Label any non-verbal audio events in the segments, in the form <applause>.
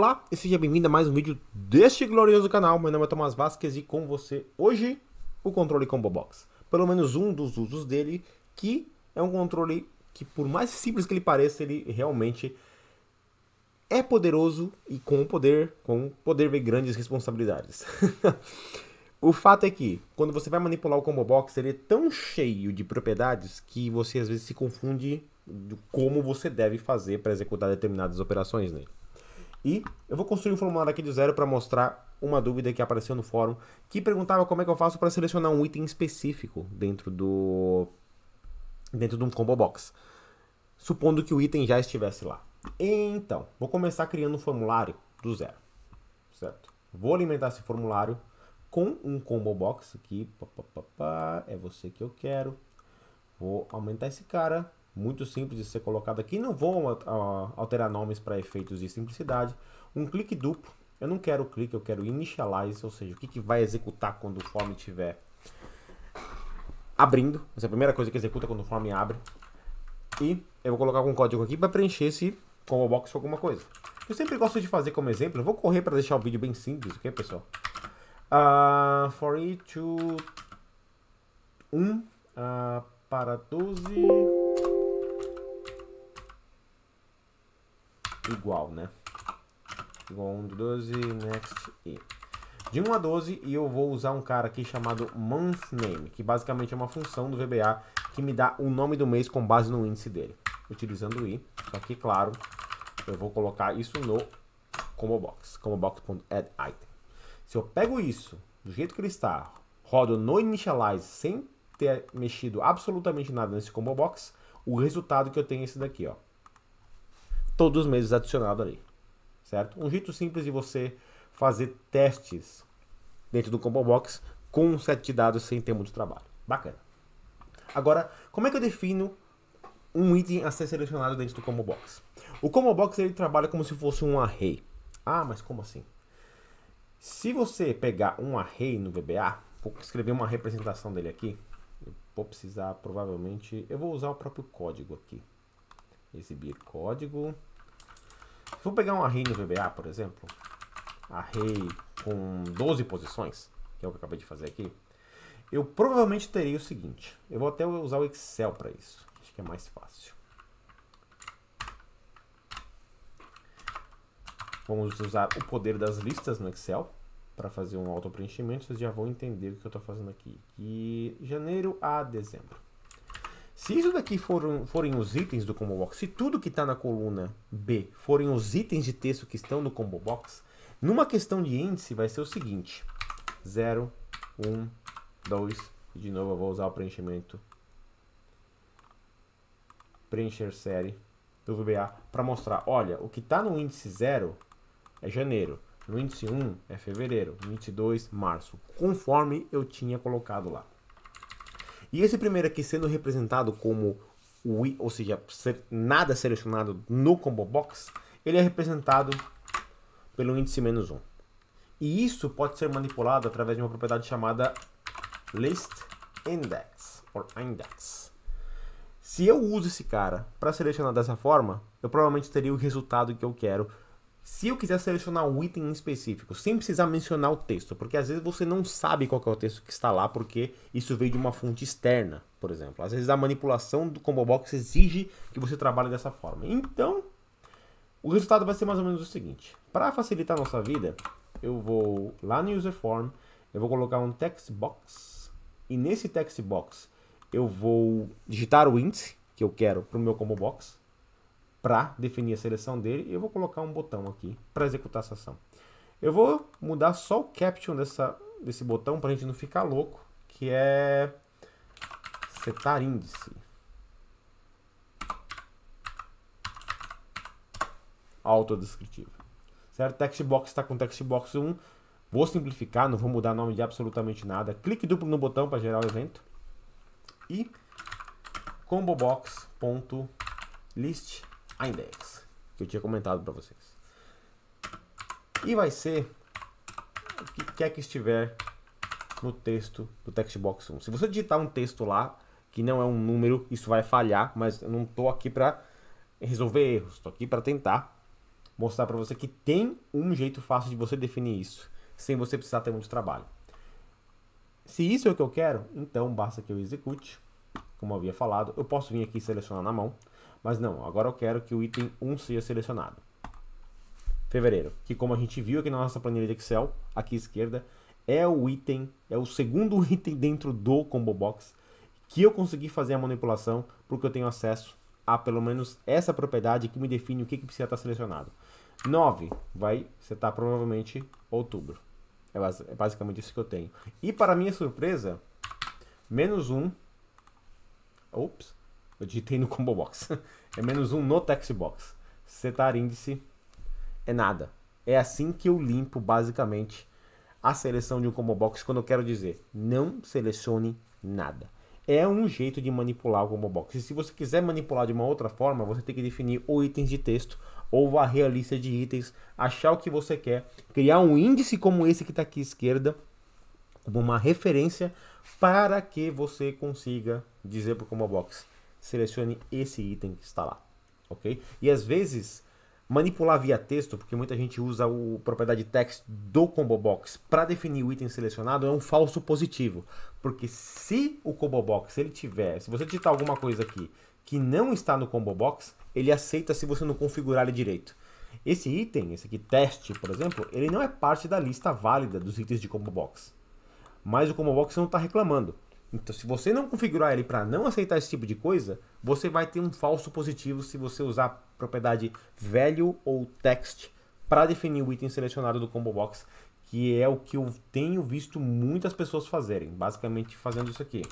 Olá e seja bem-vindo a mais um vídeo deste glorioso canal. Meu nome é Tomás Vasquez e com você hoje o controle Combo Box. Pelo menos um dos usos dele, que é um controle que por mais simples que ele pareça, ele realmente é poderoso e com o poder, com o poder vem grandes responsabilidades. <laughs> o fato é que quando você vai manipular o Combo Box, ele é tão cheio de propriedades que você às vezes se confunde do como você deve fazer para executar determinadas operações nele. Né? E eu vou construir um formulário aqui do zero para mostrar uma dúvida que apareceu no fórum que perguntava como é que eu faço para selecionar um item específico dentro do dentro de um combo box, supondo que o item já estivesse lá. Então, vou começar criando um formulário do zero, certo? Vou alimentar esse formulário com um combo box aqui, pá, pá, pá, é você que eu quero. Vou aumentar esse cara muito simples de ser colocado aqui. Não vou alterar nomes para efeitos de simplicidade. Um clique duplo. Eu não quero clique, eu quero initialize, ou seja, o que, que vai executar quando o form estiver abrindo. Essa é a primeira coisa que executa quando o form abre. E eu vou colocar algum código aqui para preencher esse combo box com alguma coisa. Eu sempre gosto de fazer como exemplo, eu vou correr para deixar o vídeo bem simples, ok, pessoal? Uh, ah, for each to 1 um, uh, para 12... igual, né? Igual 1 de 12, next e... De 1 a 12, e eu vou usar um cara aqui chamado monthName, que basicamente é uma função do VBA que me dá o nome do mês com base no índice dele, utilizando o i. Só que, claro, eu vou colocar isso no combobox, combobox.addItem. Se eu pego isso, do jeito que ele está, rodo no initialize sem ter mexido absolutamente nada nesse combobox, o resultado que eu tenho é esse daqui, ó todos os meses adicionado ali, certo? Um jeito simples de você fazer testes dentro do combo box com um set de dados sem ter muito trabalho. Bacana. Agora, como é que eu defino um item a ser selecionado dentro do combo box? O combo box ele trabalha como se fosse um array. Ah, mas como assim? Se você pegar um array no VBA, vou escrever uma representação dele aqui. Eu vou precisar provavelmente, eu vou usar o próprio código aqui. Exibir código. Vou pegar um array no VBA, por exemplo. Array com 12 posições, que é o que eu acabei de fazer aqui. Eu provavelmente terei o seguinte. Eu vou até usar o Excel para isso. Acho que é mais fácil. Vamos usar o poder das listas no Excel para fazer um autopreenchimento. Vocês já vão entender o que eu estou fazendo aqui. De janeiro a dezembro. Se isso daqui foram, forem os itens do combo box, se tudo que está na coluna B forem os itens de texto que estão no combo box, numa questão de índice vai ser o seguinte: 0, 1, 2, e de novo eu vou usar o preenchimento preencher série do VBA para mostrar, olha, o que está no índice 0 é janeiro, no índice 1 é fevereiro, no índice 2 março, conforme eu tinha colocado lá. E esse primeiro aqui sendo representado como Wii, ou seja, nada selecionado no combo box, ele é representado pelo índice menos 1. E isso pode ser manipulado através de uma propriedade chamada list index or index. Se eu uso esse cara para selecionar dessa forma, eu provavelmente teria o resultado que eu quero se eu quiser selecionar um item em específico, sem precisar mencionar o texto, porque às vezes você não sabe qual é o texto que está lá, porque isso veio de uma fonte externa, por exemplo. Às vezes a manipulação do combo box exige que você trabalhe dessa forma. Então, o resultado vai ser mais ou menos o seguinte. Para facilitar a nossa vida, eu vou lá no user form, eu vou colocar um text box e nesse text box eu vou digitar o índice que eu quero para o meu combo box para definir a seleção dele, eu vou colocar um botão aqui para executar essa ação. Eu vou mudar só o caption dessa, desse botão para a gente não ficar louco, que é setar índice. Autodescritivo. Certo? Textbox está com textbox 1. Vou simplificar, não vou mudar nome de absolutamente nada. Clique duplo no botão para gerar o evento. E combobox.list a index, que eu tinha comentado para vocês. E vai ser o que quer que estiver no texto do textbox 1. Se você digitar um texto lá, que não é um número, isso vai falhar, mas eu não estou aqui para resolver erros, estou aqui para tentar mostrar para você que tem um jeito fácil de você definir isso, sem você precisar ter muito trabalho. Se isso é o que eu quero, então basta que eu execute, como eu havia falado, eu posso vir aqui e selecionar na mão, mas não, agora eu quero que o item 1 seja selecionado. Fevereiro, que como a gente viu aqui na nossa planilha de Excel, aqui à esquerda, é o item, é o segundo <laughs> item dentro do combo box que eu consegui fazer a manipulação porque eu tenho acesso a pelo menos essa propriedade que me define o que, que precisa estar selecionado. 9 vai setar provavelmente outubro. É, é basicamente isso que eu tenho. E para minha surpresa, menos 1. Ops. Eu digitei no combo box. <laughs> É menos um no text box. Setar índice é nada. É assim que eu limpo basicamente a seleção de um combo box quando eu quero dizer não selecione nada. É um jeito de manipular o combo box. E se você quiser manipular de uma outra forma, você tem que definir o itens de texto ou varrer a lista de itens, achar o que você quer, criar um índice como esse que está aqui à esquerda, como uma referência para que você consiga dizer para o combo box selecione esse item que está lá, ok? E às vezes manipular via texto, porque muita gente usa o propriedade text do combo box para definir o item selecionado, é um falso positivo, porque se o combo box ele tiver, se você digitar alguma coisa aqui que não está no combo box, ele aceita se você não configurar ele direito. Esse item, esse aqui teste, por exemplo, ele não é parte da lista válida dos itens de combo box. Mas o combo box não está reclamando. Então, se você não configurar ele para não aceitar esse tipo de coisa, você vai ter um falso positivo se você usar a propriedade value ou text para definir o item selecionado do combo box, que é o que eu tenho visto muitas pessoas fazerem, basicamente fazendo isso aqui.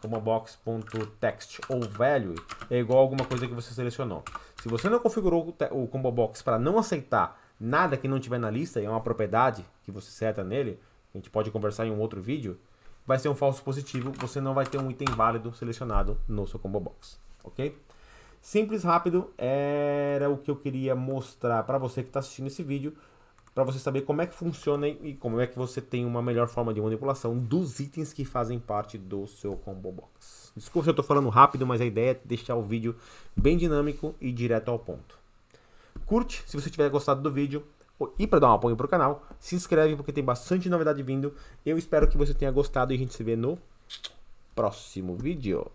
Combo box.text ou value é igual a alguma coisa que você selecionou. Se você não configurou o combo box para não aceitar nada que não tiver na lista, e é uma propriedade que você seta nele, a gente pode conversar em um outro vídeo, vai ser um falso positivo, você não vai ter um item válido selecionado no seu combo box, ok? Simples, rápido, era o que eu queria mostrar para você que está assistindo esse vídeo, para você saber como é que funciona e como é que você tem uma melhor forma de manipulação dos itens que fazem parte do seu combo box. Desculpa se eu estou falando rápido, mas a ideia é deixar o vídeo bem dinâmico e direto ao ponto. Curte se você tiver gostado do vídeo, e para dar um apoio pro canal, se inscreve porque tem bastante novidade vindo. Eu espero que você tenha gostado e a gente se vê no próximo vídeo.